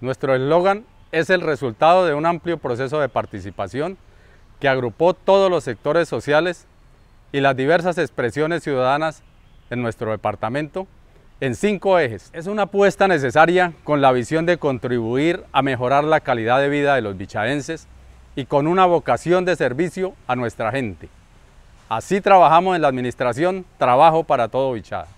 Nuestro eslogan es el resultado de un amplio proceso de participación que agrupó todos los sectores sociales y las diversas expresiones ciudadanas en nuestro departamento en cinco ejes. Es una apuesta necesaria con la visión de contribuir a mejorar la calidad de vida de los bichadenses y con una vocación de servicio a nuestra gente. Así trabajamos en la administración Trabajo para todo Bichada.